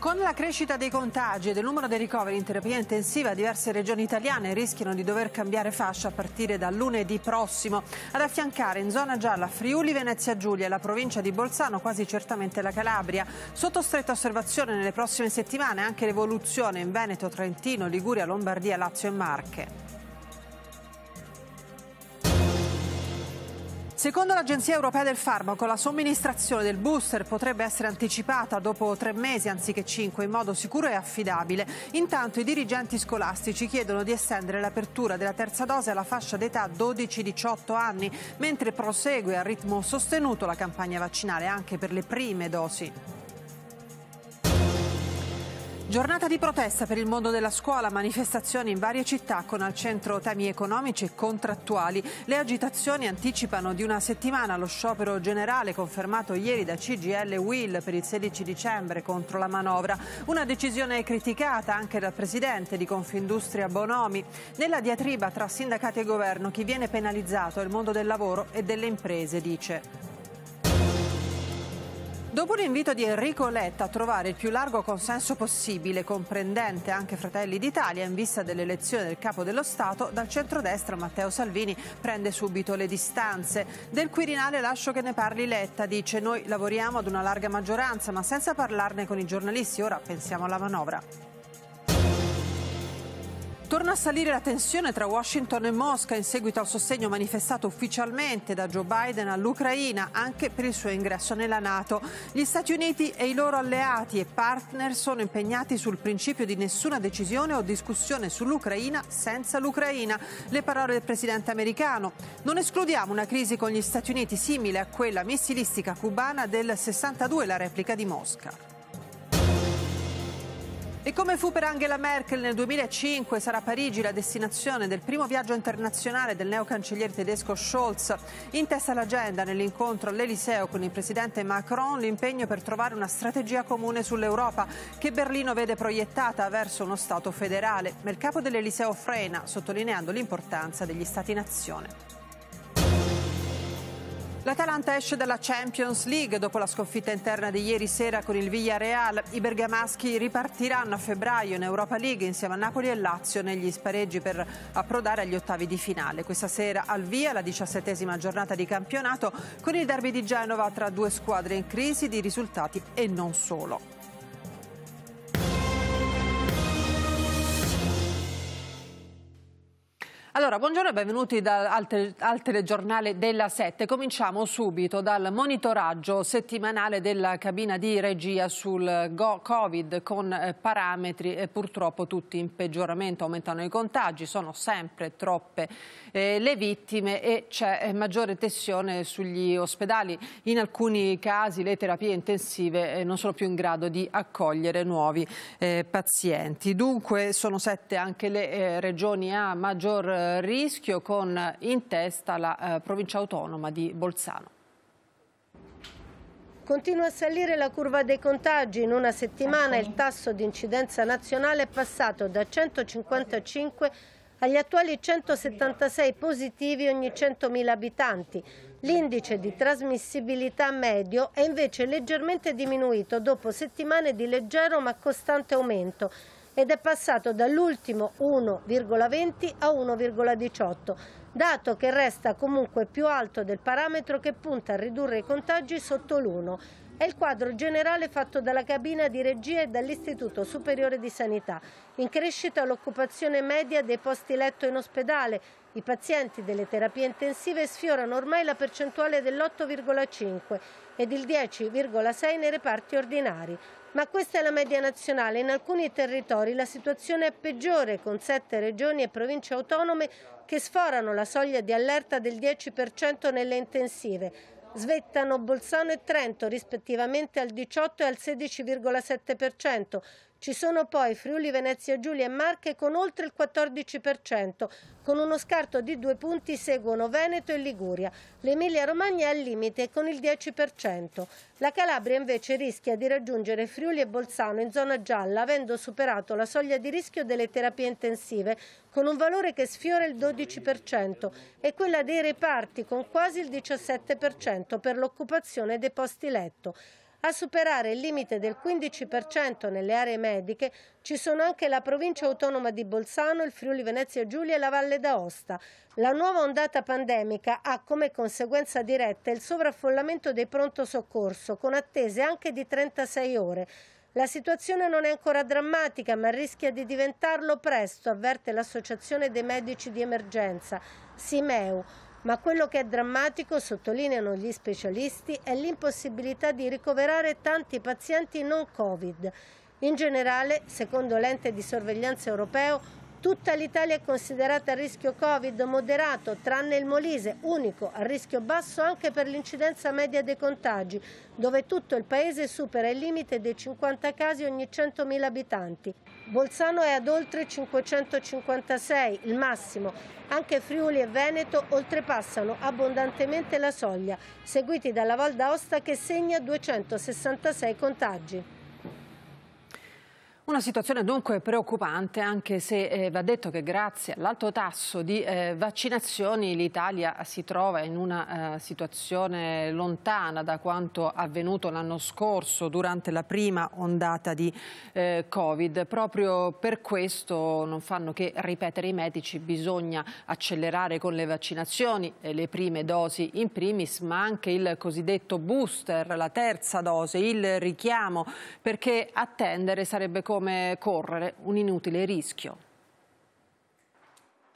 Con la crescita dei contagi e del numero dei ricoveri in terapia intensiva, diverse regioni italiane rischiano di dover cambiare fascia a partire da lunedì prossimo. Ad affiancare in zona gialla Friuli, Venezia Giulia e la provincia di Bolzano, quasi certamente la Calabria. Sotto stretta osservazione nelle prossime settimane anche l'evoluzione in Veneto, Trentino, Liguria, Lombardia, Lazio e Marche. Secondo l'Agenzia Europea del Farmaco, la somministrazione del booster potrebbe essere anticipata dopo tre mesi anziché cinque in modo sicuro e affidabile. Intanto i dirigenti scolastici chiedono di estendere l'apertura della terza dose alla fascia d'età 12-18 anni, mentre prosegue a ritmo sostenuto la campagna vaccinale anche per le prime dosi. Giornata di protesta per il mondo della scuola, manifestazioni in varie città con al centro temi economici e contrattuali. Le agitazioni anticipano di una settimana lo sciopero generale confermato ieri da CGL Will per il 16 dicembre contro la manovra. Una decisione criticata anche dal presidente di Confindustria Bonomi. Nella diatriba tra sindacati e governo chi viene penalizzato è il mondo del lavoro e delle imprese, dice. Dopo l'invito di Enrico Letta a trovare il più largo consenso possibile, comprendente anche Fratelli d'Italia, in vista dell'elezione del capo dello Stato, dal centrodestra Matteo Salvini prende subito le distanze. Del Quirinale lascio che ne parli Letta, dice noi lavoriamo ad una larga maggioranza, ma senza parlarne con i giornalisti, ora pensiamo alla manovra. Torna a salire la tensione tra Washington e Mosca in seguito al sostegno manifestato ufficialmente da Joe Biden all'Ucraina anche per il suo ingresso nella Nato. Gli Stati Uniti e i loro alleati e partner sono impegnati sul principio di nessuna decisione o discussione sull'Ucraina senza l'Ucraina. Le parole del presidente americano. Non escludiamo una crisi con gli Stati Uniti simile a quella missilistica cubana del 62, la replica di Mosca. E come fu per Angela Merkel nel 2005, sarà Parigi la destinazione del primo viaggio internazionale del neo cancelliere tedesco Scholz. In testa all'agenda, nell'incontro all'Eliseo con il presidente Macron, l'impegno per trovare una strategia comune sull'Europa che Berlino vede proiettata verso uno Stato federale. Ma il capo dell'Eliseo frena, sottolineando l'importanza degli Stati-nazione. L'Atalanta esce dalla Champions League dopo la sconfitta interna di ieri sera con il Villarreal. I bergamaschi ripartiranno a febbraio in Europa League insieme a Napoli e Lazio negli spareggi per approdare agli ottavi di finale. Questa sera al via la diciassettesima giornata di campionato con il derby di Genova tra due squadre in crisi di risultati e non solo. Allora, buongiorno e benvenuti da, al, telegiornale della 7. Cominciamo subito dal monitoraggio settimanale della cabina di regia sul Go Covid con eh, parametri eh, purtroppo tutti in peggioramento, aumentano i contagi, sono sempre troppe eh, le vittime e c'è eh, maggiore tensione sugli ospedali. In alcuni casi le terapie intensive eh, non sono più in grado di accogliere nuovi pazienti. Dunque sono sette anche le regioni a maggior eh, rischio con eh, in testa la eh, provincia autonoma di Bolzano. Continua a salire la curva dei contagi. In una settimana il tasso di incidenza nazionale è passato da 155 agli attuali 176 positivi ogni 100.000 abitanti. L'indice di trasmissibilità medio è invece leggermente diminuito dopo settimane di leggero ma costante aumento ed è passato dall'ultimo 1,20 a 1,18, dato che resta comunque più alto del parametro che punta a ridurre i contagi sotto l'1. È il quadro generale fatto dalla cabina di regia e dall'Istituto Superiore di Sanità. In crescita l'occupazione media dei posti letto in ospedale, i pazienti delle terapie intensive sfiorano ormai la percentuale dell'8,5 ed il 10,6 nei reparti ordinari. Ma questa è la media nazionale. In alcuni territori la situazione è peggiore, con sette regioni e province autonome che sforano la soglia di allerta del 10% nelle intensive. Svettano Bolzano e Trento rispettivamente al 18 e al 16,7%, ci sono poi Friuli, Venezia, Giulia e Marche con oltre il 14%. Con uno scarto di due punti seguono Veneto e Liguria. L'Emilia Romagna è al limite con il 10%. La Calabria invece rischia di raggiungere Friuli e Bolzano in zona gialla avendo superato la soglia di rischio delle terapie intensive con un valore che sfiora il 12% e quella dei reparti con quasi il 17% per l'occupazione dei posti letto. A superare il limite del 15% nelle aree mediche ci sono anche la provincia autonoma di Bolzano, il Friuli Venezia Giulia e la Valle d'Aosta. La nuova ondata pandemica ha come conseguenza diretta il sovraffollamento dei pronto soccorso, con attese anche di 36 ore. La situazione non è ancora drammatica, ma rischia di diventarlo presto, avverte l'Associazione dei Medici di Emergenza, SIMEU. Ma quello che è drammatico, sottolineano gli specialisti, è l'impossibilità di ricoverare tanti pazienti non Covid. In generale, secondo l'ente di sorveglianza europeo, Tutta l'Italia è considerata a rischio Covid moderato, tranne il Molise, unico a rischio basso anche per l'incidenza media dei contagi, dove tutto il paese supera il limite dei 50 casi ogni 100.000 abitanti. Bolzano è ad oltre 556, il massimo. Anche Friuli e Veneto oltrepassano abbondantemente la soglia, seguiti dalla Val d'Aosta che segna 266 contagi. Una situazione dunque preoccupante, anche se eh, va detto che grazie all'alto tasso di eh, vaccinazioni l'Italia si trova in una eh, situazione lontana da quanto avvenuto l'anno scorso durante la prima ondata di eh, Covid. Proprio per questo non fanno che ripetere i medici, bisogna accelerare con le vaccinazioni, le prime dosi in primis, ma anche il cosiddetto booster, la terza dose, il richiamo, perché attendere sarebbe come come correre un inutile rischio.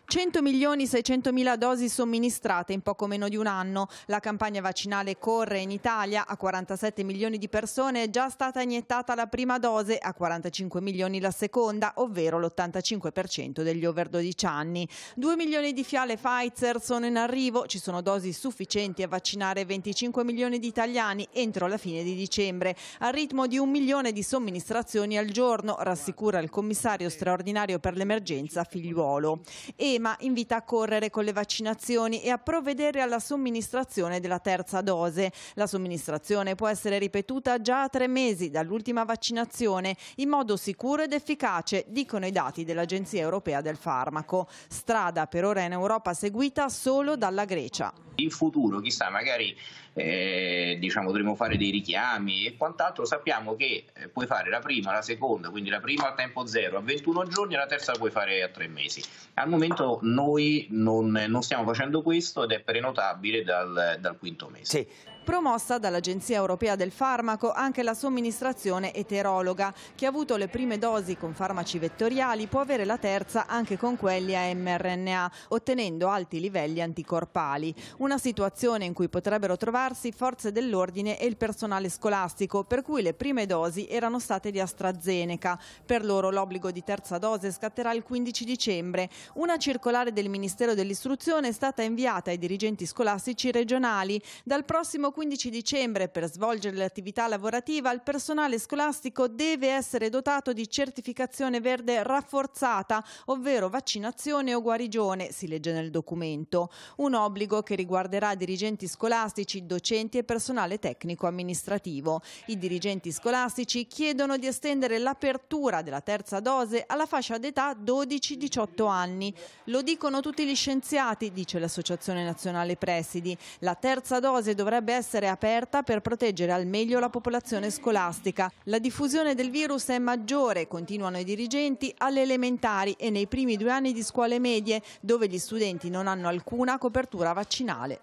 100 milioni 600 mila dosi somministrate in poco meno di un anno. La campagna vaccinale corre in Italia, a 47 milioni di persone è già stata iniettata la prima dose, a 45 milioni la seconda, ovvero l'85% degli over 12 anni. 2 milioni di fiale Pfizer sono in arrivo, ci sono dosi sufficienti a vaccinare 25 milioni di italiani entro la fine di dicembre, al ritmo di un milione di somministrazioni al giorno, rassicura il commissario straordinario per l'emergenza Figliuolo. E D'Alema invita a correre con le vaccinazioni e a provvedere alla somministrazione della terza dose. La somministrazione può essere ripetuta già a tre mesi dall'ultima vaccinazione in modo sicuro ed efficace, dicono i dati dell'Agenzia Europea del Farmaco. Strada per ora in Europa seguita solo dalla Grecia. In futuro, chissà, magari eh, diciamo, dovremo fare dei richiami e quant'altro, sappiamo che eh, puoi fare la prima, la seconda, quindi la prima a tempo zero a 21 giorni e la terza la puoi fare a tre mesi. Al momento caso noi non, non stiamo facendo questo ed è prenotabile dal, dal quinto mese. Sì promossa dall'Agenzia Europea del Farmaco anche la somministrazione eterologa. Chi ha avuto le prime dosi con farmaci vettoriali può avere la terza anche con quelli a mRNA, ottenendo alti livelli anticorpali. Una situazione in cui potrebbero trovarsi forze dell'ordine e il personale scolastico, per cui le prime dosi erano state di AstraZeneca. Per loro l'obbligo di terza dose scatterà il 15 dicembre. Una circolare del Ministero dell'Istruzione è stata inviata ai dirigenti scolastici regionali. Dal prossimo 15 dicembre per svolgere l'attività lavorativa il personale scolastico deve essere dotato di certificazione verde rafforzata, ovvero vaccinazione o guarigione, si legge nel documento. Un obbligo che riguarderà dirigenti scolastici, docenti e personale tecnico amministrativo. I dirigenti scolastici chiedono di estendere l'apertura della terza dose alla fascia d'età 12-18 anni. Lo dicono tutti gli scienziati, dice l'Associazione Nazionale Presidi. La terza dose dovrebbe essere essere aperta per proteggere al meglio la popolazione scolastica. La diffusione del virus è maggiore, continuano i dirigenti, alle elementari e nei primi due anni di scuole medie, dove gli studenti non hanno alcuna copertura vaccinale.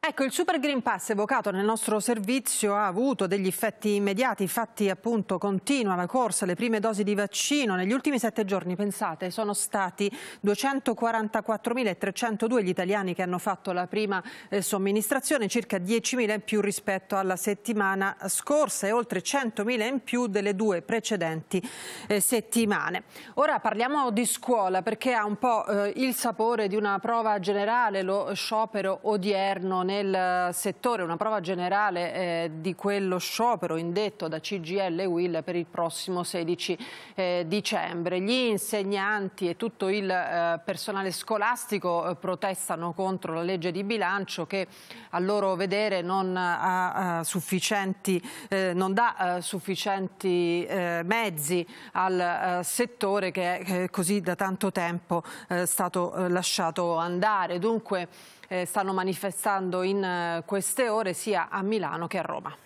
Ecco, il Super Green Pass evocato nel nostro servizio ha avuto degli effetti immediati, infatti appunto continua la corsa, le prime dosi di vaccino negli ultimi sette giorni, pensate, sono stati 244.302 gli italiani che hanno fatto la prima eh, somministrazione, circa 10.000 in più rispetto alla settimana scorsa e oltre 100.000 in più delle due precedenti eh, settimane. Ora parliamo di scuola perché ha un po' eh, il sapore di una prova generale lo sciopero odierno nel eh, settore, una prova generale eh, di quello sciopero indetto da CGL e Will per il prossimo 16 eh, dicembre. Gli insegnanti e tutto il eh, personale scolastico eh, protestano contro la legge di bilancio che a loro vedere non, ha, ha eh, non dà sufficienti mezzi al settore che è così da tanto tempo stato lasciato andare. Dunque, eh, stanno manifestando in eh, queste ore sia a Milano che a Roma.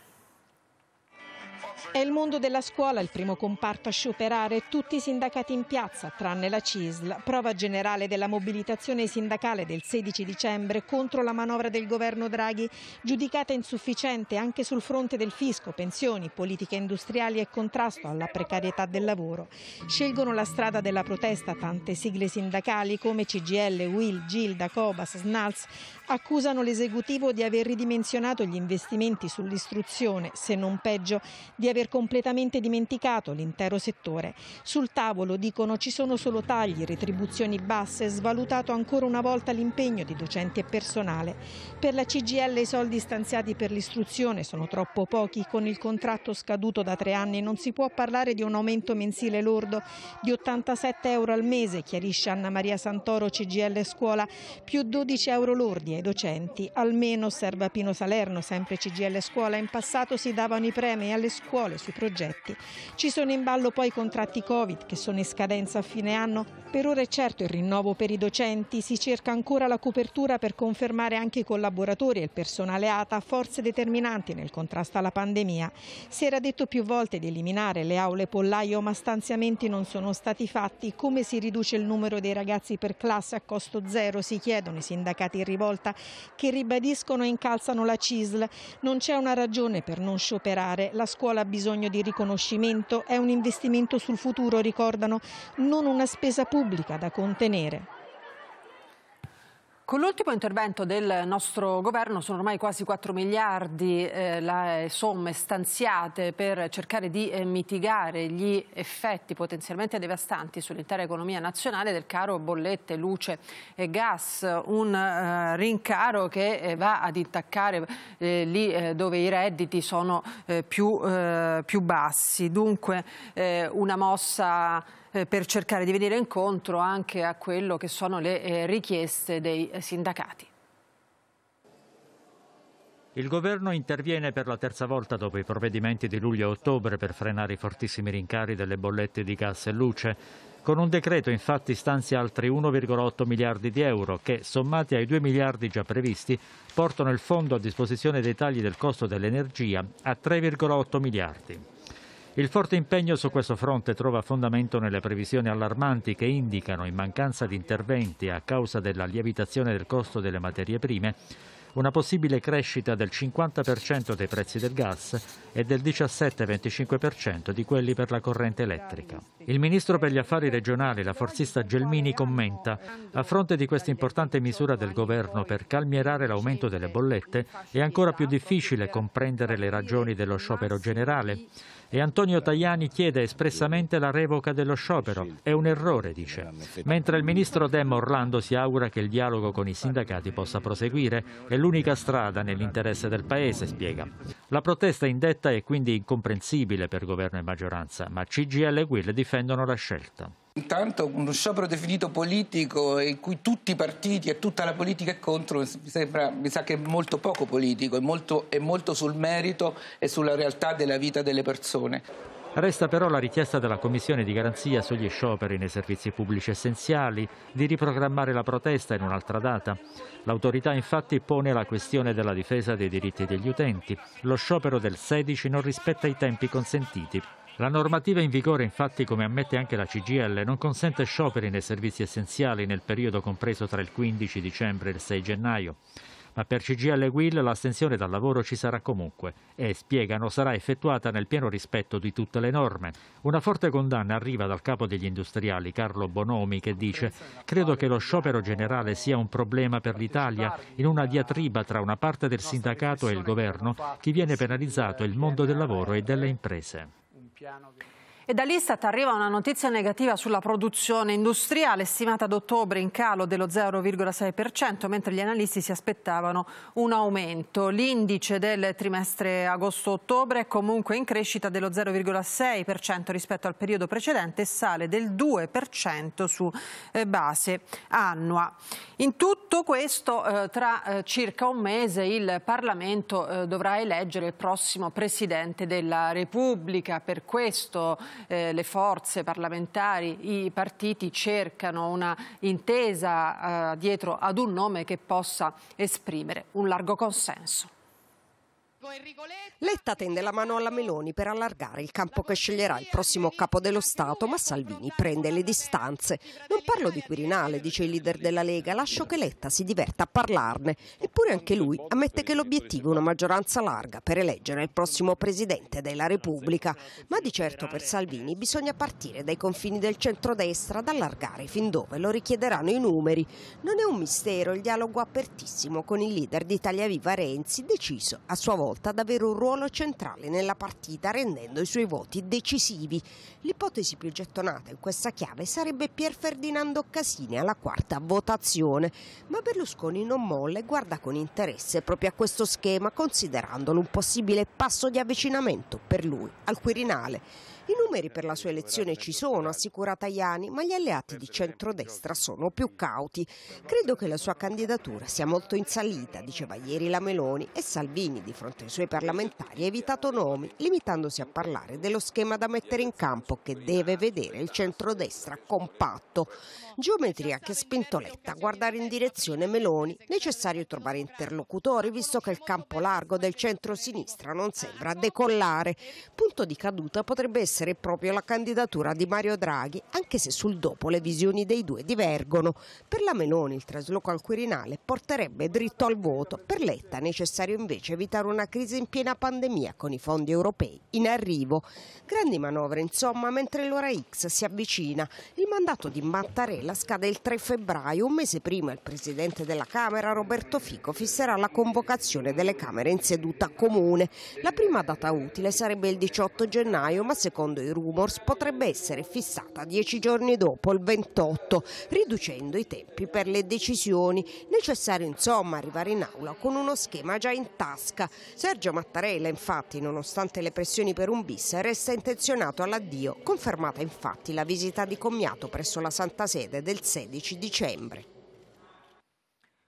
È il mondo della scuola il primo comparto a scioperare, tutti i sindacati in piazza, tranne la CISL. Prova generale della mobilitazione sindacale del 16 dicembre contro la manovra del governo Draghi, giudicata insufficiente anche sul fronte del fisco, pensioni, politiche industriali e contrasto alla precarietà del lavoro. Scelgono la strada della protesta tante sigle sindacali come CGL, WIL, Gilda, Cobas, SNALS, accusano l'esecutivo di aver ridimensionato gli investimenti sull'istruzione, se non peggio, di aver aver completamente dimenticato l'intero settore. Sul tavolo, dicono, ci sono solo tagli, retribuzioni basse, svalutato ancora una volta l'impegno di docenti e personale. Per la CGL i soldi stanziati per l'istruzione sono troppo pochi, con il contratto scaduto da tre anni non si può parlare di un aumento mensile lordo di 87 euro al mese, chiarisce Anna Maria Santoro, CGL Scuola, più 12 euro lordi ai docenti. Almeno, osserva Pino Salerno, sempre CGL Scuola, in passato si davano i premi alle scuole scuole, sui progetti. Ci sono in ballo poi i contratti Covid che sono in scadenza a fine anno. Per ora è certo il rinnovo per i docenti, si cerca ancora la copertura per confermare anche i collaboratori e il personale ATA forze determinanti nel contrasto alla pandemia. Si era detto più volte di eliminare le aule pollaio ma stanziamenti non sono stati fatti. Come si riduce il numero dei ragazzi per classe a costo zero si chiedono i sindacati in rivolta che ribadiscono e incalzano la CISL. Non c'è una ragione per non scioperare. La scuola bisogno di riconoscimento è un investimento sul futuro, ricordano, non una spesa pubblica da contenere. Con l'ultimo intervento del nostro governo sono ormai quasi 4 miliardi eh, le eh, somme stanziate per cercare di eh, mitigare gli effetti potenzialmente devastanti sull'intera economia nazionale del caro bollette, luce e gas, un eh, rincaro che eh, va ad intaccare eh, lì dove i redditi sono più, più, bassi. Dunque una mossa eh, per cercare di venire incontro anche a quello che sono le eh, richieste dei eh, sindacati. Il governo interviene per la terza volta dopo i provvedimenti di luglio e ottobre per frenare i fortissimi rincari delle bollette di gas e luce. Con un decreto infatti stanzia altri 1,8 miliardi di euro che, sommati ai 2 miliardi già previsti, portano il fondo a disposizione dei tagli del costo dell'energia a 3,8 miliardi. Il forte impegno su questo fronte trova fondamento nelle previsioni allarmanti che indicano, in mancanza di interventi a causa della lievitazione del costo delle materie prime, una possibile crescita del 50% dei prezzi del gas e del 17-25% di quelli per la corrente elettrica. Il ministro per gli affari regionali, la forzista Gelmini, commenta a fronte di questa importante misura del governo per calmierare l'aumento delle bollette è ancora più difficile comprendere le ragioni dello sciopero generale e Antonio Tajani chiede espressamente la revoca dello sciopero. È un errore, dice. Mentre il ministro Dem Orlando si augura che il dialogo con i sindacati possa proseguire, è l'unica strada nell'interesse del Paese, spiega. La protesta indetta è quindi incomprensibile per governo e maggioranza, ma CGL e Will difendono la scelta. Intanto uno sciopero definito politico in cui tutti i partiti e tutta la politica è contro mi, sembra, mi sa che è molto poco politico, è molto, è molto sul merito e sulla realtà della vita delle persone. Resta però la richiesta della Commissione di garanzia sugli scioperi nei servizi pubblici essenziali di riprogrammare la protesta in un'altra data. L'autorità infatti pone la questione della difesa dei diritti degli utenti. Lo sciopero del 16 non rispetta i tempi consentiti la normativa in vigore, infatti, come ammette anche la CGL, non consente scioperi nei servizi essenziali nel periodo compreso tra il 15 dicembre e il 6 gennaio. Ma per CGL e Will l'astensione dal lavoro ci sarà comunque e, spiegano, sarà effettuata nel pieno rispetto di tutte le norme. Una forte condanna arriva dal capo degli industriali, Carlo Bonomi, che dice «Credo che lo sciopero generale sia un problema per l'Italia in una diatriba tra una parte del sindacato e il governo, chi viene penalizzato il mondo del lavoro e delle imprese» piano. Che... E dall'Istat arriva una notizia negativa sulla produzione industriale, stimata ad ottobre in calo dello 0,6%, mentre gli analisti si aspettavano un aumento. L'indice del trimestre agosto-ottobre è comunque in crescita dello 0,6% rispetto al periodo precedente e sale del 2% su eh, base annua. In tutto questo, eh, tra eh, circa un mese, il Parlamento dovrà eleggere il prossimo Presidente della Repubblica. Per questo eh, le forze parlamentari, i partiti cercano una intesa eh, dietro ad un nome che possa esprimere un largo consenso. Letta tende la mano alla Meloni per allargare il campo che sceglierà il prossimo capo dello Stato, ma Salvini prende le distanze. Non parlo di Quirinale, dice il leader della Lega, lascio che Letta si diverta a parlarne. Eppure anche lui ammette che l'obiettivo è una maggioranza larga per eleggere il prossimo Presidente della Repubblica. Ma di certo per Salvini bisogna partire dai confini del centrodestra, ad allargare fin dove lo richiederanno i numeri. Non è un mistero il dialogo apertissimo con il leader di Italia Viva Renzi, deciso a sua volta tornata ad avere un ruolo centrale nella partita rendendo i suoi voti decisivi. L'ipotesi più gettonata in questa chiave sarebbe Pier Ferdinando Casini alla quarta votazione, ma Berlusconi non molla e guarda con interesse proprio a questo schema considerandolo un possibile passo di avvicinamento per lui al Quirinale. I numeri per la sua elezione ci sono, assicura Tajani, ma gli alleati di centrodestra sono più cauti. Credo che la sua candidatura sia molto in salita, diceva ieri la Meloni, e Salvini di fronte ai suoi parlamentari ha evitato nomi, limitandosi a parlare dello schema da mettere in campo che deve vedere il centrodestra compatto. Geometria che spintoletta a guardare in direzione Meloni, necessario trovare interlocutori visto che il campo largo del centro-sinistra non sembra decollare. Punto di caduta potrebbe essere essere proprio la candidatura di Mario Draghi, anche se sul dopo le visioni dei due divergono. Per la Meloni il trasloco al Quirinale porterebbe dritto al voto, per Letta necessario invece evitare una crisi in piena pandemia con i fondi europei in arrivo. Grandi manovre insomma, mentre l'ora X si avvicina. Il mandato di Mattarella scade il 3 febbraio, un mese prima il Presidente della Camera Roberto Fico fisserà la convocazione delle Camere in seduta comune. La prima data utile sarebbe il 18 gennaio, ma secondo secondo i rumors, potrebbe essere fissata dieci giorni dopo, il 28, riducendo i tempi per le decisioni. Necessario insomma arrivare in aula con uno schema già in tasca. Sergio Mattarella infatti, nonostante le pressioni per un bis, resta intenzionato all'addio, confermata infatti la visita di commiato presso la Santa Sede del 16 dicembre.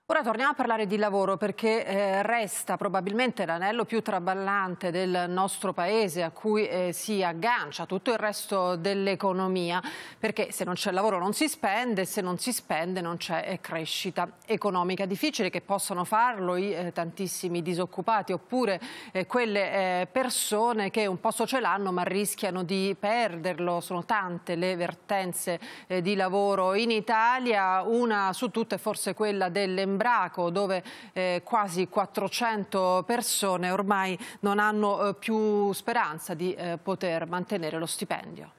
Ora torniamo a parlare di lavoro perché eh, resta probabilmente l'anello più traballante del nostro paese a cui eh, si aggancia tutto il resto dell'economia perché se non c'è lavoro non si spende, se non si spende non c'è eh, crescita economica. Difficile che possano farlo i eh, tantissimi disoccupati oppure eh, quelle eh, persone che un posto ce l'hanno ma rischiano di perderlo. Sono tante le vertenze di lavoro in Italia, una su tutte forse quella delle Embraco dove eh, quasi 400 persone ormai non hanno eh, più speranza di eh, poter mantenere lo stipendio.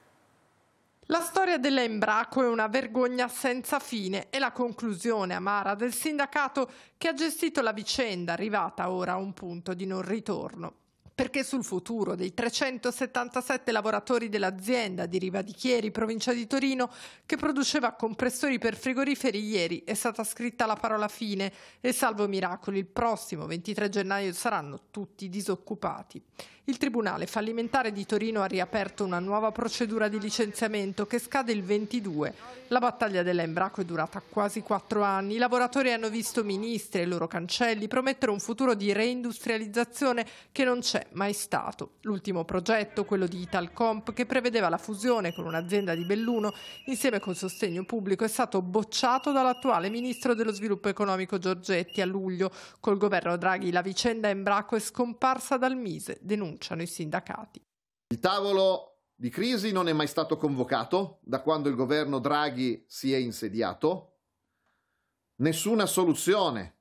La storia dell'Embraco è una vergogna senza fine e la conclusione amara del sindacato che ha gestito la vicenda arrivata ora a un punto di non ritorno perché sul futuro dei 377 lavoratori dell'azienda di Riva di Chieri, provincia di Torino, che produceva compressori per frigoriferi ieri, è stata scritta la parola fine e salvo miracoli il prossimo 23 gennaio saranno tutti disoccupati. Il Tribunale fallimentare di Torino ha riaperto una nuova procedura di licenziamento che scade il 22. La battaglia dell'Embraco è durata quasi quattro anni. I lavoratori hanno visto ministri e loro cancelli promettere un futuro di reindustrializzazione che non c'è c'è mai stato. L'ultimo progetto, quello di Italcomp, che prevedeva la fusione con un'azienda di Belluno insieme col sostegno pubblico, è stato bocciato dall'attuale ministro dello sviluppo economico Giorgetti a luglio. Col governo Draghi la vicenda Embraco è scomparsa dal Mise, denunciano i sindacati. Il tavolo di crisi non è mai stato convocato da quando il governo Draghi si è insediato. Nessuna soluzione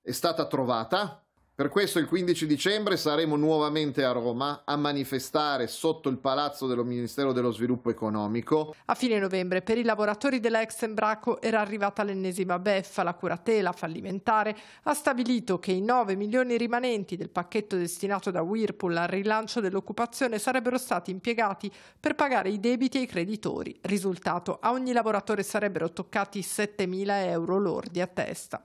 è stata trovata per questo il 15 dicembre saremo nuovamente a Roma a manifestare sotto il palazzo del Ministero dello Sviluppo Economico. A fine novembre per i lavoratori della ex Embraco era arrivata l'ennesima beffa. La curatela fallimentare ha stabilito che i 9 milioni rimanenti del pacchetto destinato da Whirlpool al rilancio dell'occupazione sarebbero stati impiegati per pagare i debiti ai creditori. Risultato, a ogni lavoratore sarebbero toccati 7 mila euro lordi a testa.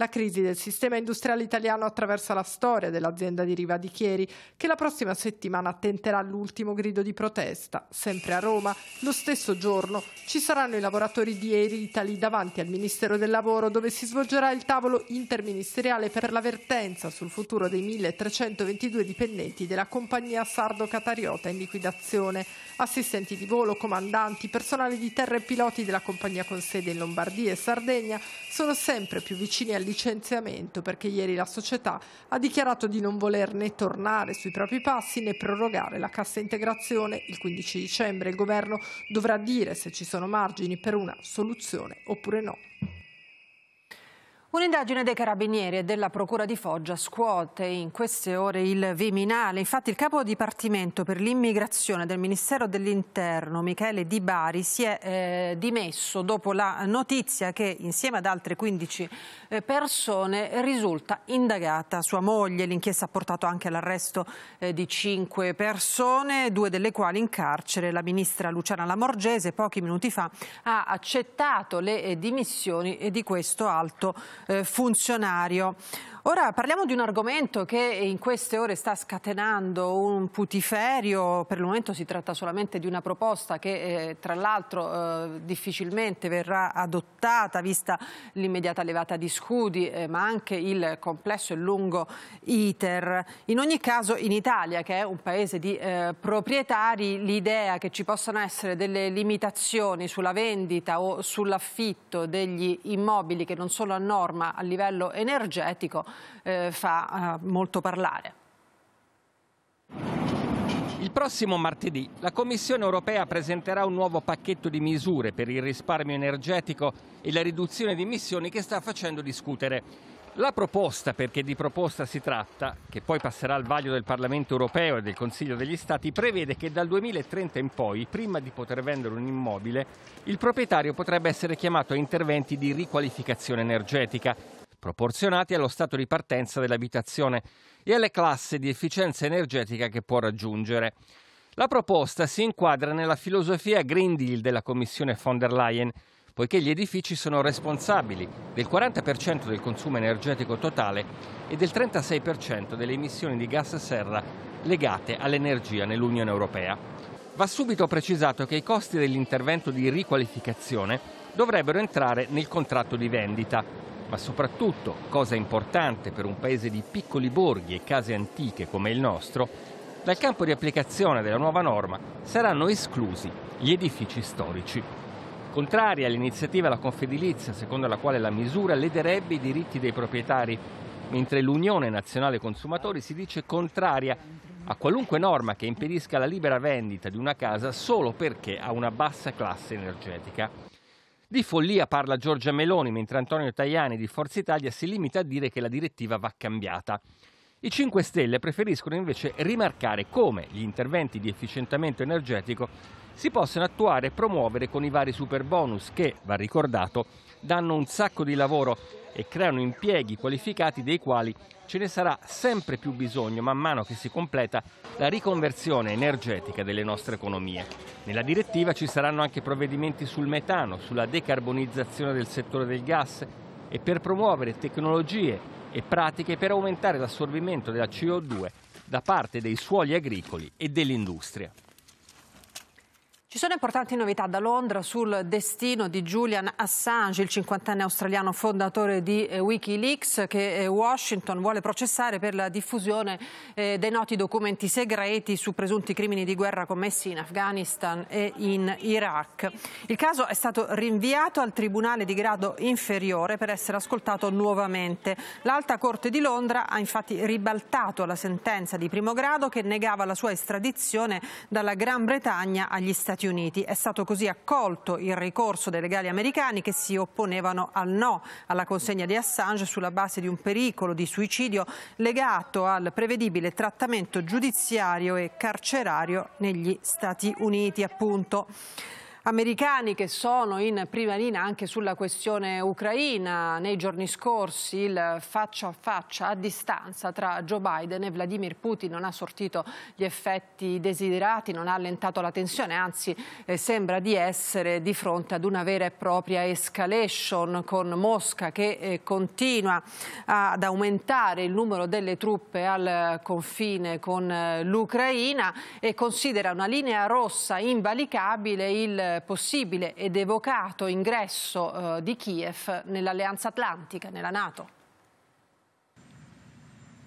La crisi del sistema industriale italiano attraversa la storia dell'azienda di Riva di Chieri, che la prossima settimana tenterà l'ultimo grido di protesta. Sempre a Roma, lo stesso giorno, ci saranno i lavoratori di Eri Italy davanti al Ministero del Lavoro, dove si svolgerà il tavolo interministeriale per l'avvertenza sul futuro dei 1322 dipendenti della compagnia sardo-catariota in liquidazione, assistenti di volo, comandanti, personale di terra e piloti della compagnia con sede in Lombardia e Sardegna sono sempre più vicini all'interno licenziamento perché ieri la società ha dichiarato di non voler né tornare sui propri passi né prorogare la cassa integrazione. Il 15 dicembre il governo dovrà dire se ci sono margini per una soluzione oppure no. Un'indagine dei carabinieri e della Procura di Foggia scuote in queste ore il Viminale. Infatti il capo dipartimento per l'immigrazione del Ministero dell'Interno, Michele Di Bari, si è eh, dimesso dopo la notizia che insieme ad altre 15 eh, persone risulta indagata sua moglie. L'inchiesta ha portato anche all'arresto eh, di 5 persone, due delle quali in carcere. La ministra Luciana Lamorgese pochi minuti fa ha accettato le eh, dimissioni eh, di questo alto eh, funzionario Ora parliamo di un argomento che in queste ore sta scatenando un putiferio, per il momento si tratta solamente di una proposta che eh, tra l'altro eh, difficilmente verrà adottata vista l'immediata levata di scudi eh, ma anche il complesso e lungo iter. In ogni caso in Italia che è un paese di eh, proprietari l'idea che ci possano essere delle limitazioni sulla vendita o sull'affitto degli immobili che non sono a norma a livello energetico eh, fa eh, molto parlare. Il prossimo martedì la Commissione europea presenterà un nuovo pacchetto di misure per il risparmio energetico e la riduzione di emissioni che sta facendo discutere. La proposta, perché di proposta si tratta, che poi passerà al vaglio del Parlamento europeo e del Consiglio degli Stati, prevede che dal 2030 in poi, prima di poter vendere un immobile, il proprietario potrebbe essere chiamato a interventi di riqualificazione energetica proporzionati allo stato di partenza dell'abitazione e alle classi di efficienza energetica che può raggiungere. La proposta si inquadra nella filosofia Green Deal della Commissione von der Leyen, poiché gli edifici sono responsabili del 40% del consumo energetico totale e del 36% delle emissioni di gas serra legate all'energia nell'Unione Europea. Va subito precisato che i costi dell'intervento di riqualificazione dovrebbero entrare nel contratto di vendita, ma soprattutto, cosa importante per un paese di piccoli borghi e case antiche come il nostro, dal campo di applicazione della nuova norma saranno esclusi gli edifici storici. Contraria all'iniziativa della Confedilizia, secondo la quale la misura lederebbe i diritti dei proprietari, mentre l'Unione Nazionale Consumatori si dice contraria a qualunque norma che impedisca la libera vendita di una casa solo perché ha una bassa classe energetica. Di follia parla Giorgia Meloni, mentre Antonio Tajani di Forza Italia si limita a dire che la direttiva va cambiata. I 5 Stelle preferiscono invece rimarcare come gli interventi di efficientamento energetico si possono attuare e promuovere con i vari super bonus che, va ricordato, danno un sacco di lavoro e creano impieghi qualificati dei quali ce ne sarà sempre più bisogno man mano che si completa la riconversione energetica delle nostre economie. Nella direttiva ci saranno anche provvedimenti sul metano, sulla decarbonizzazione del settore del gas e per promuovere tecnologie e pratiche per aumentare l'assorbimento della CO2 da parte dei suoli agricoli e dell'industria. Ci sono importanti novità da Londra sul destino di Julian Assange, il cinquantenne australiano fondatore di eh, Wikileaks, che eh, Washington vuole processare per la diffusione eh, dei noti documenti segreti su presunti crimini di guerra commessi in Afghanistan e in Iraq. Il caso è stato rinviato al Tribunale di grado inferiore per essere ascoltato nuovamente. L'Alta Corte di Londra ha infatti ribaltato la sentenza di primo grado che negava la sua estradizione dalla Gran Bretagna agli Stati Uniti. Stati Uniti. È stato così accolto il ricorso dei legali americani che si opponevano al no alla consegna di Assange sulla base di un pericolo di suicidio legato al prevedibile trattamento giudiziario e carcerario negli Stati Uniti. Appunto americani che sono in prima linea anche sulla questione ucraina. Nei giorni scorsi il faccia a faccia a distanza tra Joe Biden e Vladimir Putin non ha sortito gli effetti desiderati, non ha allentato la tensione, anzi eh, sembra di essere di fronte ad una vera e propria escalation con Mosca che eh, continua ad aumentare il numero delle truppe al confine con eh, l'Ucraina e considera una linea rossa invalicabile il eh, possibile ed evocato ingresso eh, di Kiev nell'Alleanza Atlantica, nella Nato.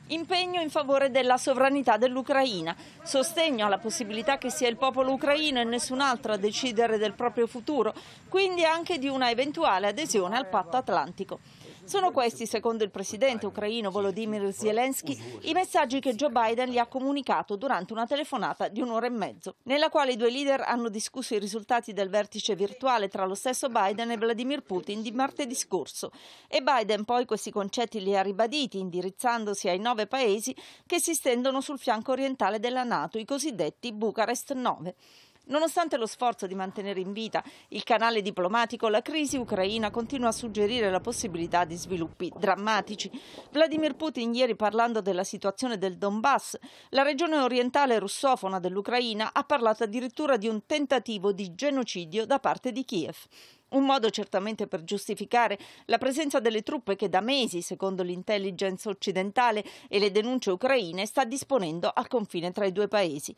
Impegno in favore della sovranità dell'Ucraina, sostegno alla possibilità che sia il popolo ucraino e nessun altro a decidere del proprio futuro, quindi anche di una eventuale adesione al patto atlantico. Sono questi, secondo il presidente ucraino Volodymyr Zelensky, i messaggi che Joe Biden gli ha comunicato durante una telefonata di un'ora e mezzo, nella quale i due leader hanno discusso i risultati del vertice virtuale tra lo stesso Biden e Vladimir Putin di martedì scorso. E Biden poi questi concetti li ha ribaditi, indirizzandosi ai nove paesi che si stendono sul fianco orientale della NATO, i cosiddetti Bucarest 9. Nonostante lo sforzo di mantenere in vita il canale diplomatico, la crisi ucraina continua a suggerire la possibilità di sviluppi drammatici. Vladimir Putin ieri parlando della situazione del Donbass, la regione orientale russofona dell'Ucraina ha parlato addirittura di un tentativo di genocidio da parte di Kiev. Un modo certamente per giustificare la presenza delle truppe che da mesi, secondo l'intelligence occidentale e le denunce ucraine, sta disponendo al confine tra i due paesi.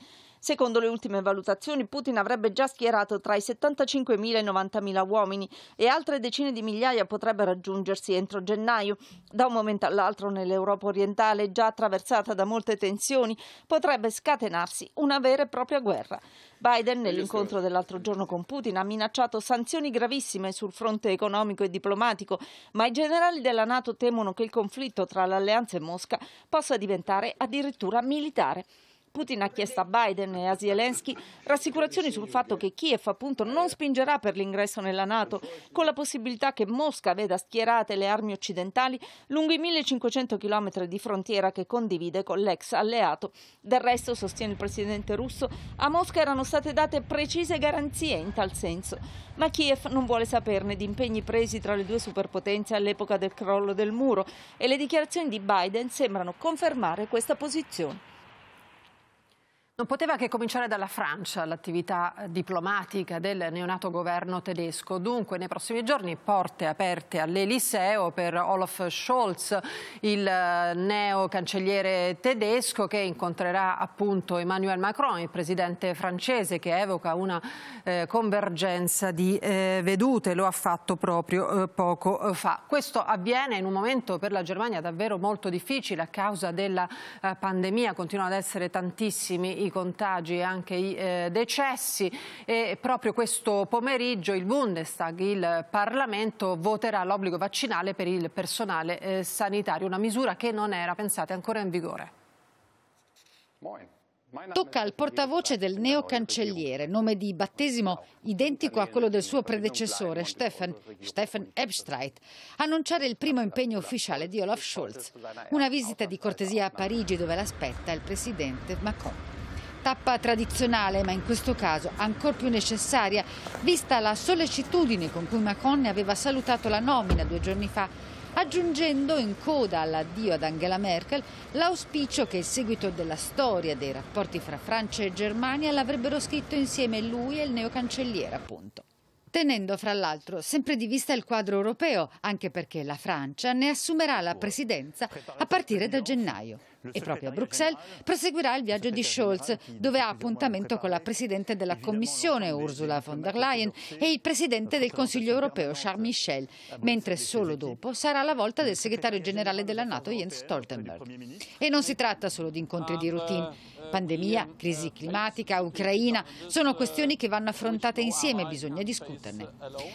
Secondo le ultime valutazioni, Putin avrebbe già schierato tra i 75.000 e i 90.000 uomini e altre decine di migliaia potrebbero raggiungersi entro gennaio. Da un momento all'altro nell'Europa orientale, già attraversata da molte tensioni, potrebbe scatenarsi una vera e propria guerra. Biden, nell'incontro dell'altro giorno con Putin, ha minacciato sanzioni gravissime sul fronte economico e diplomatico, ma i generali della Nato temono che il conflitto tra l'alleanza e Mosca possa diventare addirittura militare. Putin ha chiesto a Biden e a Zelensky rassicurazioni sul fatto che Kiev appunto non spingerà per l'ingresso nella Nato, con la possibilità che Mosca veda schierate le armi occidentali lungo i 1500 km di frontiera che condivide con l'ex alleato. Del resto, sostiene il presidente russo, a Mosca erano state date precise garanzie in tal senso, ma Kiev non vuole saperne di impegni presi tra le due superpotenze all'epoca del crollo del muro e le dichiarazioni di Biden sembrano confermare questa posizione. Non poteva che cominciare dalla Francia l'attività eh, diplomatica del neonato governo tedesco. Dunque, nei prossimi giorni porte aperte all'Eliseo per Olaf Scholz, il eh, neo cancelliere tedesco che incontrerà appunto Emmanuel Macron, il presidente francese che evoca una eh, convergenza di eh, vedute, lo ha fatto proprio eh, poco eh, fa. Questo avviene in un momento per la Germania davvero molto difficile a causa della pandemia, continuano ad essere tantissimi i contagi e anche i eh, decessi e proprio questo pomeriggio il Bundestag, il Parlamento, voterà l'obbligo vaccinale per il personale eh, sanitario, una misura che non era, pensate, ancora in vigore. Moin. Tocca al portavoce del neocancelliere, nome di battesimo identico a quello del suo predecessore, Stefan, Stefan Ebstreit, annunciare il primo impegno ufficiale di Olaf Scholz, una visita di cortesia a Parigi dove l'aspetta il presidente Macron tappa tradizionale, ma in questo caso ancor più necessaria, vista la sollecitudine con cui Macron ne aveva salutato la nomina due giorni fa, aggiungendo in coda all'addio ad Angela Merkel l'auspicio che il seguito della storia dei rapporti fra Francia e Germania l'avrebbero scritto insieme lui e il neocancelliere, appunto tenendo fra l'altro sempre di vista il quadro europeo, anche perché la Francia ne assumerà la presidenza a partire da gennaio. E proprio a Bruxelles proseguirà il viaggio di Scholz, dove ha appuntamento con la Presidente della Commissione, Ursula von der Leyen, e il Presidente del Consiglio europeo, Charles Michel, mentre solo dopo sarà la volta del Segretario Generale della Nato, Jens Stoltenberg. E non si tratta solo di incontri di routine. Pandemia, crisi climatica, Ucraina, sono questioni che vanno affrontate insieme e bisogna discuterne.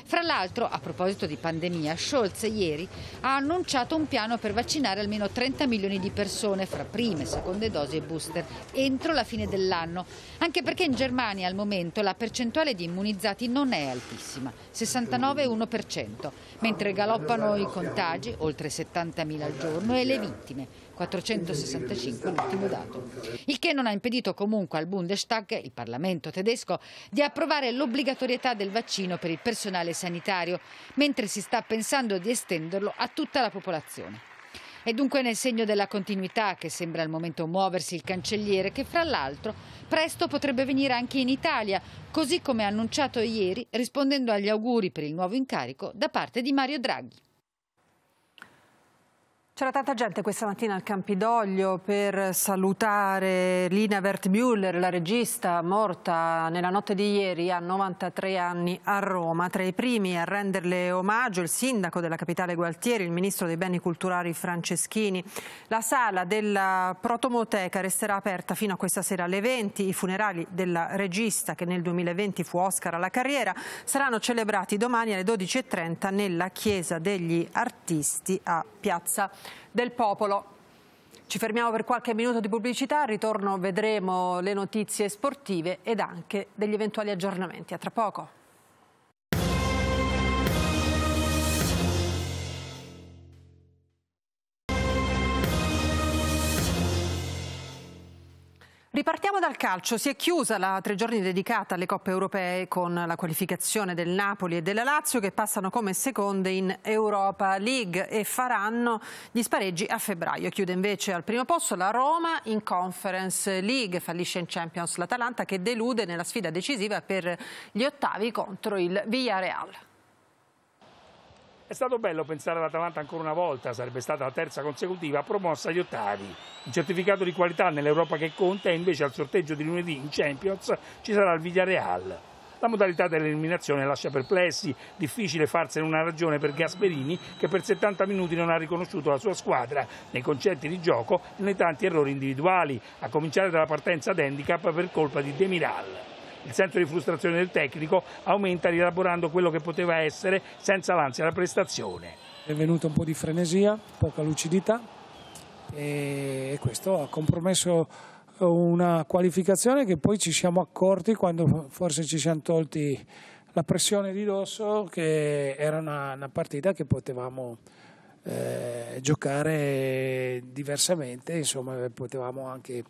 Fra l'altro, a proposito di pandemia, Scholz ieri ha annunciato un piano per vaccinare almeno 30 milioni di persone fra tra prime e seconde dosi e booster entro la fine dell'anno, anche perché in Germania al momento la percentuale di immunizzati non è altissima, 69,1%, mentre galoppano i contagi, oltre 70.000 al giorno, e le vittime, 465 l'ultimo dato. Il che non ha impedito comunque al Bundestag, il Parlamento tedesco, di approvare l'obbligatorietà del vaccino per il personale sanitario, mentre si sta pensando di estenderlo a tutta la popolazione. È dunque nel segno della continuità che sembra al momento muoversi il cancelliere, che fra l'altro presto potrebbe venire anche in Italia, così come annunciato ieri rispondendo agli auguri per il nuovo incarico da parte di Mario Draghi. C'era tanta gente questa mattina al Campidoglio per salutare Lina Wertmüller, la regista morta nella notte di ieri a 93 anni a Roma. Tra i primi a renderle omaggio il sindaco della capitale Gualtieri, il ministro dei beni culturali Franceschini. La sala della Protomoteca resterà aperta fino a questa sera alle 20. I funerali della regista, che nel 2020 fu Oscar alla carriera, saranno celebrati domani alle 12.30 nella Chiesa degli Artisti a Piazza del popolo. Ci fermiamo per qualche minuto di pubblicità, al ritorno vedremo le notizie sportive ed anche degli eventuali aggiornamenti. A tra poco. Ripartiamo dal calcio. Si è chiusa la tre giorni dedicata alle coppe europee con la qualificazione del Napoli e della Lazio che passano come seconde in Europa League e faranno gli spareggi a febbraio. Chiude invece al primo posto la Roma in Conference League. Fallisce in Champions l'Atalanta che delude nella sfida decisiva per gli ottavi contro il Villarreal. È stato bello pensare all'Atalanta ancora una volta, sarebbe stata la terza consecutiva promossa agli ottavi. Un certificato di qualità nell'Europa che conta e invece al sorteggio di lunedì in Champions ci sarà il Villarreal. La modalità dell'eliminazione lascia perplessi, difficile farsene una ragione per Gasperini che per 70 minuti non ha riconosciuto la sua squadra nei concetti di gioco e nei tanti errori individuali, a cominciare dalla partenza d'handicap per colpa di Demiral il senso di frustrazione del tecnico aumenta rielaborando quello che poteva essere senza l'ansia la prestazione. È venuta un po' di frenesia, poca lucidità e questo ha compromesso una qualificazione che poi ci siamo accorti quando forse ci siamo tolti la pressione di dosso che era una, una partita che potevamo eh, giocare diversamente, insomma potevamo anche,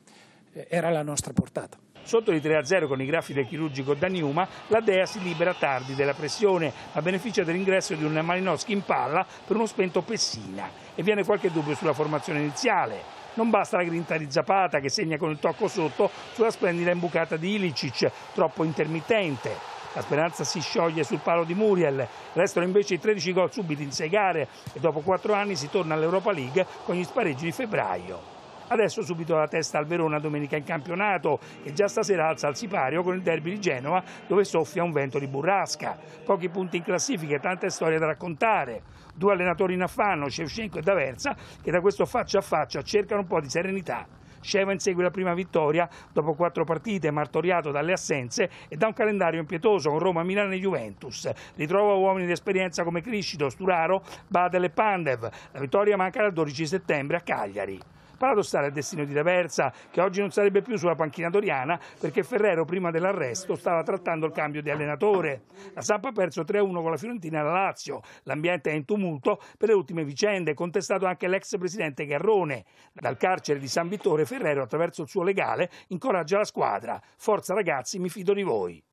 era la nostra portata. Sotto di 3 0 con i graffi del chirurgico Daniuma, la Dea si libera tardi della pressione, ma beneficia dell'ingresso di un Malinowski in palla per uno spento Pessina e viene qualche dubbio sulla formazione iniziale. Non basta la grinta di Zapata che segna con il tocco sotto sulla splendida imbucata di Ilicic, troppo intermittente. La speranza si scioglie sul palo di Muriel, restano invece i 13 gol subiti in 6 gare e dopo 4 anni si torna all'Europa League con gli spareggi di febbraio. Adesso subito la testa al Verona domenica in campionato e già stasera alza al sipario con il derby di Genova dove soffia un vento di burrasca. Pochi punti in classifica e tante storie da raccontare. Due allenatori in affanno, Shevchenko e D'Aversa, che da questo faccia a faccia cercano un po' di serenità. Sheva insegue la prima vittoria dopo quattro partite, martoriato dalle assenze e da un calendario impietoso con Roma, Milano e Juventus. Ritrova uomini di esperienza come Criscito, Sturaro, Badel e Pandev. La vittoria manca dal 12 settembre a Cagliari. Paradossale al destino di Reversa, che oggi non sarebbe più sulla panchina doriana perché Ferrero prima dell'arresto stava trattando il cambio di allenatore. La Sampa ha perso 3-1 con la Fiorentina e la Lazio. L'ambiente è in tumulto per le ultime vicende, contestato anche l'ex presidente Garrone. Dal carcere di San Vittore Ferrero attraverso il suo legale incoraggia la squadra. Forza ragazzi, mi fido di voi.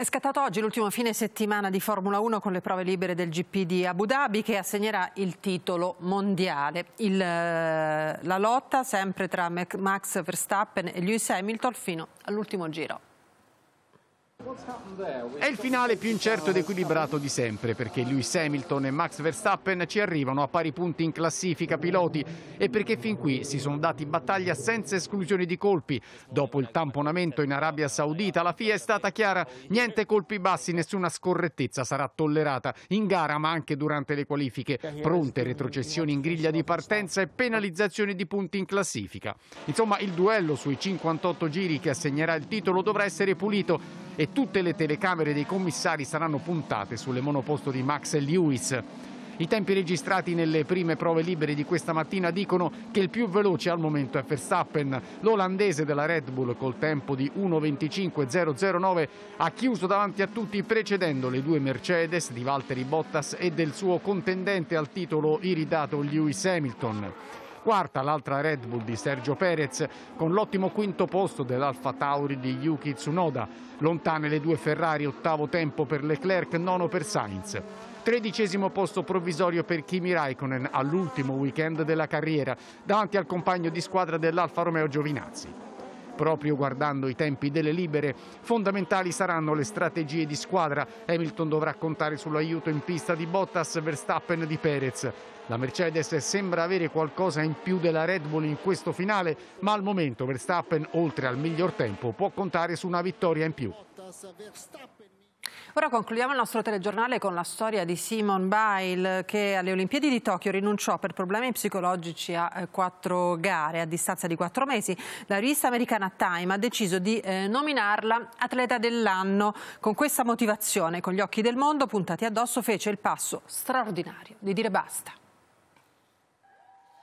È scattato oggi l'ultimo fine settimana di Formula 1 con le prove libere del GP di Abu Dhabi che assegnerà il titolo mondiale. Il, eh, la lotta sempre tra Max Verstappen e Lewis Hamilton fino all'ultimo giro. È il finale più incerto ed equilibrato di sempre perché Lewis Hamilton e Max Verstappen ci arrivano a pari punti in classifica piloti e perché fin qui si sono dati battaglia senza esclusione di colpi. Dopo il tamponamento in Arabia Saudita la FIA è stata chiara, niente colpi bassi, nessuna scorrettezza sarà tollerata in gara ma anche durante le qualifiche, pronte retrocessioni in griglia di partenza e penalizzazioni di punti in classifica. Insomma il duello sui 58 giri che assegnerà il titolo dovrà essere pulito e tutte le telecamere dei commissari saranno puntate sulle monoposto di Max e Lewis. I tempi registrati nelle prime prove libere di questa mattina dicono che il più veloce al momento è Verstappen. L'olandese della Red Bull col tempo di 1.25.009 ha chiuso davanti a tutti precedendo le due Mercedes di Valtteri Bottas e del suo contendente al titolo iridato Lewis Hamilton quarta l'altra Red Bull di Sergio Perez con l'ottimo quinto posto dell'Alfa Tauri di Yuki Tsunoda, lontane le due Ferrari, ottavo tempo per Leclerc, nono per Sainz. Tredicesimo posto provvisorio per Kimi Raikkonen all'ultimo weekend della carriera, davanti al compagno di squadra dell'Alfa Romeo Giovinazzi. Proprio guardando i tempi delle libere, fondamentali saranno le strategie di squadra. Hamilton dovrà contare sull'aiuto in pista di Bottas, Verstappen di Perez. La Mercedes sembra avere qualcosa in più della Red Bull in questo finale, ma al momento Verstappen, oltre al miglior tempo, può contare su una vittoria in più. Ora concludiamo il nostro telegiornale con la storia di Simon Bail che alle Olimpiadi di Tokyo rinunciò per problemi psicologici a eh, quattro gare a distanza di quattro mesi. La rivista americana Time ha deciso di eh, nominarla atleta dell'anno. Con questa motivazione, con gli occhi del mondo puntati addosso, fece il passo straordinario di dire basta.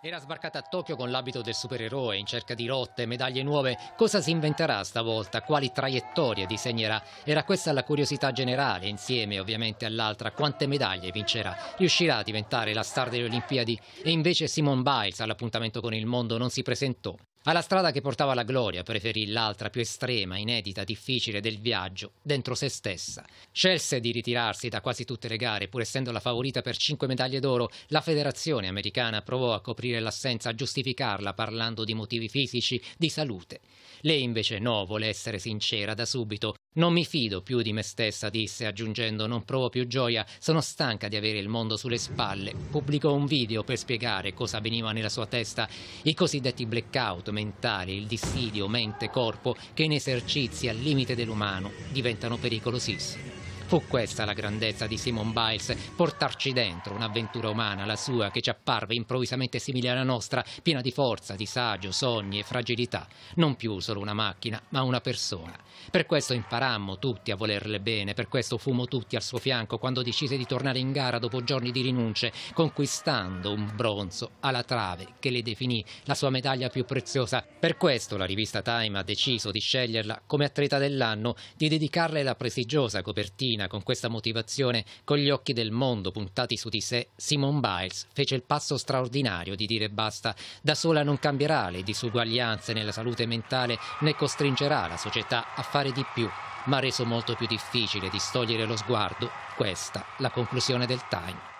Era sbarcata a Tokyo con l'abito del supereroe in cerca di rotte, medaglie nuove. Cosa si inventerà stavolta? Quali traiettorie disegnerà? Era questa la curiosità generale, insieme ovviamente all'altra. Quante medaglie vincerà? Riuscirà a diventare la star delle Olimpiadi? E invece Simone Biles all'appuntamento con il mondo non si presentò. Alla strada che portava alla gloria preferì l'altra più estrema, inedita, difficile del viaggio, dentro se stessa. Scelse di ritirarsi da quasi tutte le gare, pur essendo la favorita per cinque medaglie d'oro. La federazione americana provò a coprire l'assenza, a giustificarla parlando di motivi fisici, di salute. Lei invece no, vuole essere sincera da subito. Non mi fido più di me stessa, disse, aggiungendo non provo più gioia, sono stanca di avere il mondo sulle spalle. Pubblicò un video per spiegare cosa veniva nella sua testa, i cosiddetti blackout mentali, il dissidio mente-corpo che in esercizi al limite dell'umano diventano pericolosissimi. Fu questa la grandezza di Simon Biles, portarci dentro un'avventura umana, la sua, che ci apparve improvvisamente simile alla nostra, piena di forza, disagio, sogni e fragilità. Non più solo una macchina, ma una persona. Per questo imparammo tutti a volerle bene, per questo fumo tutti al suo fianco quando decise di tornare in gara dopo giorni di rinunce, conquistando un bronzo alla trave che le definì la sua medaglia più preziosa. Per questo la rivista Time ha deciso di sceglierla come atleta dell'anno, di dedicarle la prestigiosa copertina Cina con questa motivazione, con gli occhi del mondo puntati su di sé, Simone Biles fece il passo straordinario di dire basta. Da sola non cambierà le disuguaglianze nella salute mentale né costringerà la società a fare di più, ma ha reso molto più difficile distogliere lo sguardo, questa la conclusione del Time.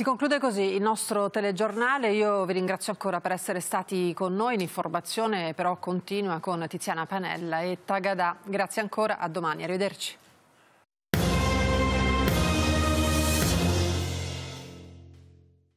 Si conclude così il nostro telegiornale. Io vi ringrazio ancora per essere stati con noi. L'informazione però continua con Tiziana Panella e Tagadà. Grazie ancora, a domani. Arrivederci.